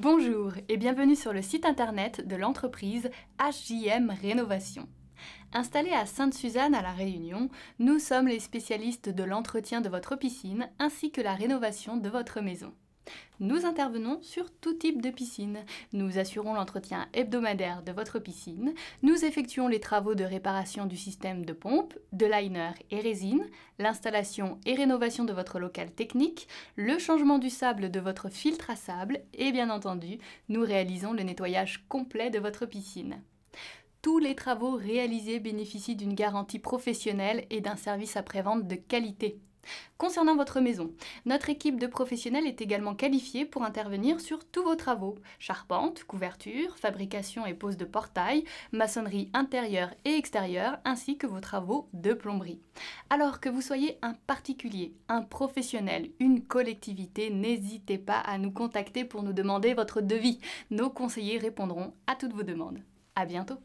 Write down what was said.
Bonjour et bienvenue sur le site internet de l'entreprise HJM Rénovation. Installés à Sainte-Suzanne à La Réunion, nous sommes les spécialistes de l'entretien de votre piscine ainsi que la rénovation de votre maison. Nous intervenons sur tout type de piscine. Nous assurons l'entretien hebdomadaire de votre piscine, nous effectuons les travaux de réparation du système de pompe, de liner et résine, l'installation et rénovation de votre local technique, le changement du sable de votre filtre à sable et bien entendu, nous réalisons le nettoyage complet de votre piscine. Tous les travaux réalisés bénéficient d'une garantie professionnelle et d'un service après-vente de qualité. Concernant votre maison, notre équipe de professionnels est également qualifiée pour intervenir sur tous vos travaux charpente, couverture, fabrication et pose de portail, maçonnerie intérieure et extérieure, ainsi que vos travaux de plomberie. Alors que vous soyez un particulier, un professionnel, une collectivité, n'hésitez pas à nous contacter pour nous demander votre devis. Nos conseillers répondront à toutes vos demandes. À bientôt!